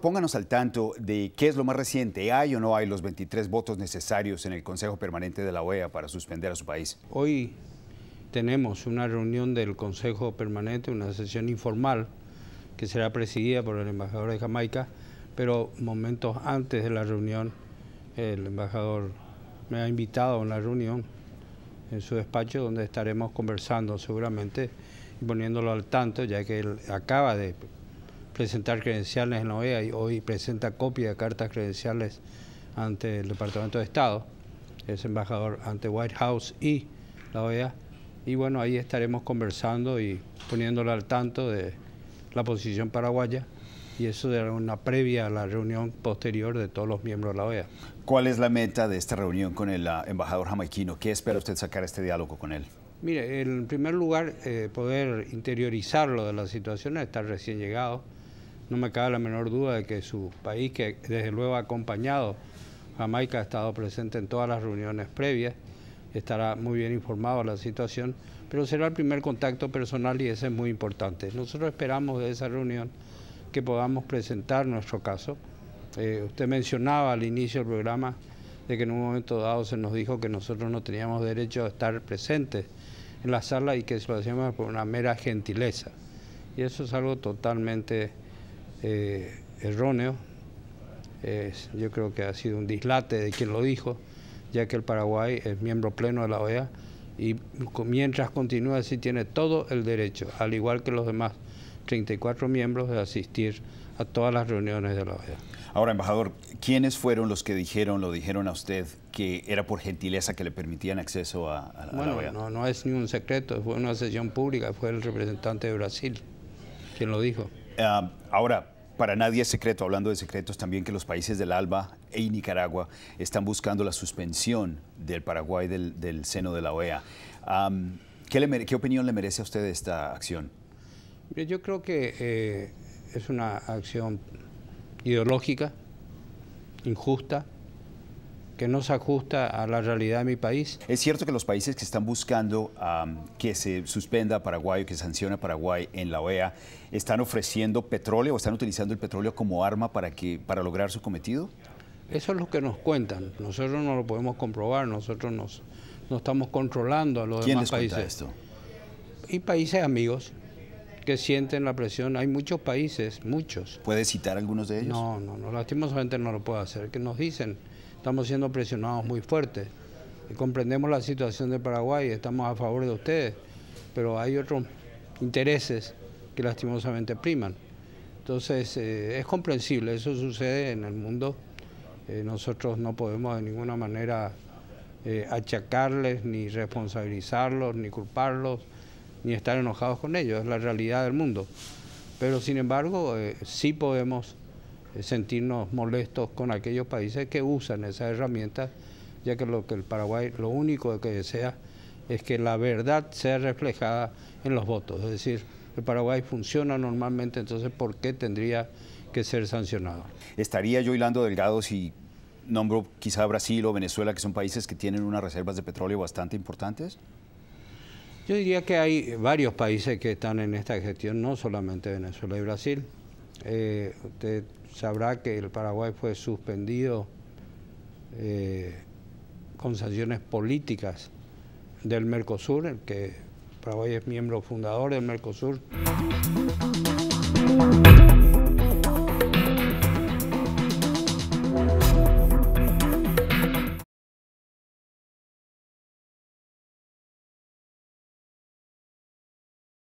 pónganos al tanto de qué es lo más reciente. ¿Hay o no hay los 23 votos necesarios en el Consejo Permanente de la OEA para suspender a su país? Hoy tenemos una reunión del Consejo Permanente, una sesión informal que será presidida por el embajador de Jamaica, pero momentos antes de la reunión el embajador me ha invitado a una reunión en su despacho donde estaremos conversando seguramente y poniéndolo al tanto, ya que él acaba de presentar credenciales en la OEA y hoy presenta copia de cartas credenciales ante el Departamento de Estado, es embajador ante White House y la OEA. Y bueno, ahí estaremos conversando y poniéndole al tanto de la posición paraguaya y eso de una previa a la reunión posterior de todos los miembros de la OEA. ¿Cuál es la meta de esta reunión con el ah, embajador jamaiquino? ¿Qué espera usted sacar este diálogo con él? Mire, en primer lugar, eh, poder interiorizarlo de la situación, estar recién llegado, no me cabe la menor duda de que su país, que desde luego ha acompañado, Jamaica ha estado presente en todas las reuniones previas, estará muy bien informado de la situación, pero será el primer contacto personal y ese es muy importante. Nosotros esperamos de esa reunión que podamos presentar nuestro caso. Eh, usted mencionaba al inicio del programa de que en un momento dado se nos dijo que nosotros no teníamos derecho a estar presentes en la sala y que lo hacíamos por una mera gentileza. Y eso es algo totalmente eh, erróneo. yo creo que ha sido un dislate de quien lo dijo, ya que el Paraguay es miembro pleno de la OEA y mientras continúa así tiene todo el derecho, al igual que los demás 34 miembros, de asistir a todas las reuniones de la OEA. Ahora, embajador, ¿quiénes fueron los que dijeron, lo dijeron a usted, que era por gentileza que le permitían acceso a, la OEA? No, no es ni un secreto, fue una sesión pública, fue el representante de Brasil quien lo dijo. Ah, ahora, para nadie es secreto, hablando de secretos también, que los países del ALBA y e Nicaragua están buscando la suspensión del Paraguay del, seno de la OEA. ¿qué, opinión le merece a usted esta acción? Yo creo que eh, es una acción ideológica, injusta, que no se ajusta a la realidad de mi país. Es cierto que los países que están buscando que se suspenda Paraguay o que sancione Paraguay en la OEA están ofreciendo petróleo o están utilizando el petróleo como arma para, que, para lograr su cometido? Eso es lo que nos cuentan. Nosotros no lo podemos comprobar, nosotros nos, no estamos controlando a los ¿Quién les países. esto? Y países amigos que sienten la presión. Hay muchos países, muchos. ¿Puede citar algunos de ellos? No, no, no, lastimosamente no lo puedo hacer. Que nos dicen estamos siendo presionados muy fuerte. comprendemos la situación de Paraguay, estamos a favor de ustedes, pero hay otros intereses que lastimosamente priman. Entonces eh, es comprensible, eso sucede en el mundo. Eh, nosotros no podemos de ninguna manera eh, achacarles, ni responsabilizarlos, ni culparlos, ni estar enojados con ellos, es la realidad del mundo. Pero sin embargo, sí podemos eh, sentirnos molestos con aquellos países que usan esas herramientas, ya que lo que el Paraguay lo único que desea es que la verdad sea reflejada en los votos. Es decir, el Paraguay funciona normalmente, entonces ¿por qué tendría que ser sancionado? Estaría yo hilando delgado si nombro quizá Brasil o Venezuela, que son países que tienen unas reservas de petróleo bastante importantes. Yo diría que hay varios países que están en esta gestión, no solamente Venezuela y Brasil. Eh, usted sabrá que el Paraguay fue suspendido eh, con sanciones políticas del Mercosur, el que Paraguay es miembro fundador del Mercosur.